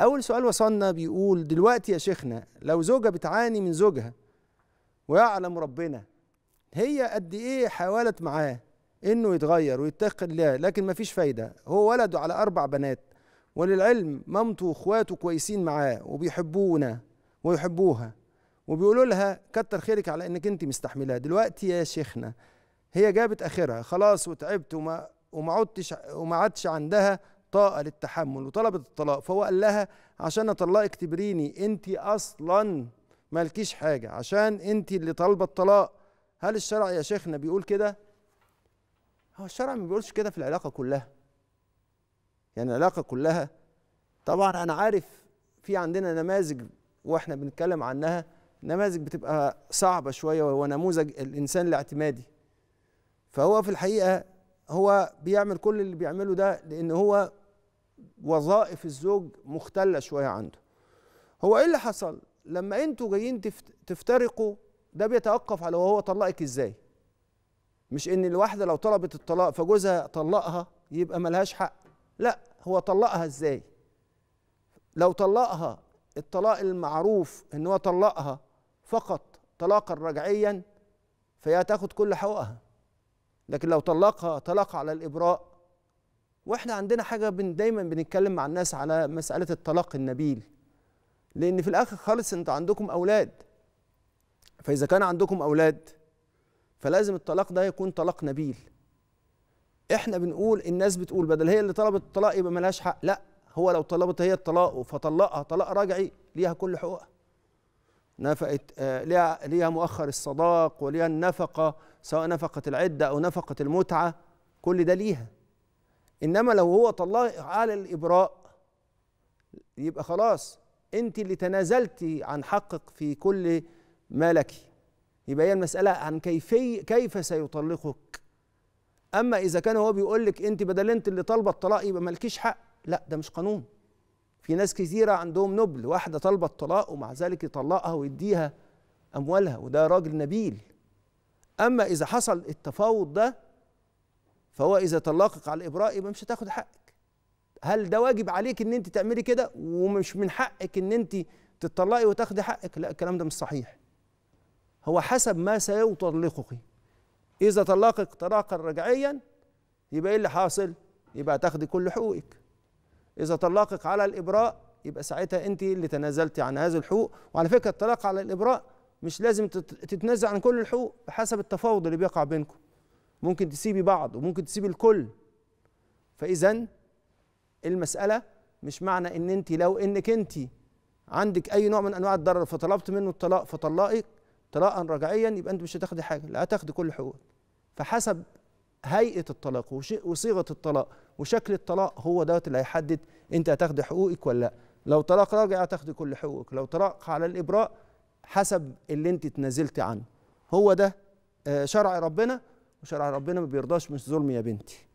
أول سؤال وصلنا بيقول دلوقتي يا شيخنا لو زوجة بتعاني من زوجها ويعلم ربنا هي قد إيه حاولت معاه إنه يتغير ويتقي الله لكن مفيش فايدة هو ولده على أربع بنات وللعلم مامته وإخواته كويسين معاه وبيحبونا ويحبوها وبيقولوا لها كتر خيرك على إنك أنت مستحملاه دلوقتي يا شيخنا هي جابت آخرها خلاص وتعبت وما وما عدتش وما عادش عندها طاقه للتحمل وطلبت الطلاق فهو قال لها عشان اطلقك تبريني انت اصلا مالكيش حاجه عشان انت اللي طالبه الطلاق هل الشرع يا شيخنا بيقول كده هو الشرع ما بيقولش كده في العلاقه كلها يعني العلاقه كلها طبعا انا عارف في عندنا نماذج واحنا بنتكلم عنها نماذج بتبقى صعبه شويه وهو نموذج الانسان الاعتمادي فهو في الحقيقه هو بيعمل كل اللي بيعمله ده لان هو وظائف الزوج مختله شويه عنده هو ايه اللي حصل لما انتوا جايين تفترقوا ده بيتوقف على هو طلقك ازاي مش ان الواحده لو طلبت الطلاق فجوزها طلقها يبقى ملهاش حق لا هو طلقها ازاي لو طلقها الطلاق المعروف ان هو طلقها فقط طلاقا رجعيا فهي هتاخد كل حقوقها لكن لو طلقها طلاق على الإبراء واحنا عندنا حاجة بن دايما بنتكلم مع الناس على مسألة الطلاق النبيل لأن في الآخر خالص أنتوا عندكم أولاد فإذا كان عندكم أولاد فلازم الطلاق ده يكون طلاق نبيل احنا بنقول الناس بتقول بدل هي اللي طلبت الطلاق يبقى ملهاش حق لا هو لو طلبت هي الطلاق فطلقها طلاق رجعي ليها كل حقوقها نفقة آه، ليها مؤخر الصداق وليها النفقة سواء نفقة العدة أو نفقة المتعة كل ده ليها إنما لو هو طلاق على الإبراء يبقى خلاص أنت اللي تنازلتي عن حقك في كل مالكي يبقى هي المسألة عن كيفي كيف سيطلقك أما إذا كان هو بيقول لك أنت بدل أنت اللي طالبة الطلاق يبقى مالكيش حق لا ده مش قانون في ناس كثيرة عندهم نبل واحدة طالبة الطلاق ومع ذلك يطلقها ويديها أموالها وده راجل نبيل أما إذا حصل التفاوض ده فهو إذا طلقك على الإبراء يبقى مش هتاخد حقك هل ده واجب عليك إن أنت تعملي كده ومش من حقك إن أنت تطلقي وتاخدي حقك لا الكلام ده مش صحيح هو حسب ما سيطلقك إذا طلقك طلاقا رجعيا يبقى إيه اللي حاصل؟ يبقى تاخدي كل حقوقك إذا طلقك على الإبراء يبقى ساعتها أنت اللي تنازلتي عن هذا الحقوق وعلى فكرة الطلاق على الإبراء مش لازم تتنازل عن كل الحقوق بحسب التفاوض اللي بيقع بينكم ممكن تسيبي بعض وممكن تسيبي الكل فإذا المسألة مش معنى إن أنت لو إنك أنت عندك أي نوع من أنواع الضرر فطلبت منه الطلاق فطلقك طلاقا رجعيا يبقى أنت مش هتاخدي حاجة لا هتاخدي كل حقوقك فحسب هيئه الطلاق وصيغه الطلاق وشكل الطلاق هو دوت اللي هيحدد انت هتاخدي حقوقك ولا لا لو طلاق راجع هتاخدي كل حقوقك لو طلاق على الابراء حسب اللي انت تنازلتي عنه هو ده آه، شرع ربنا وشرع ربنا ما بيرضاش مش ظلم يا بنتي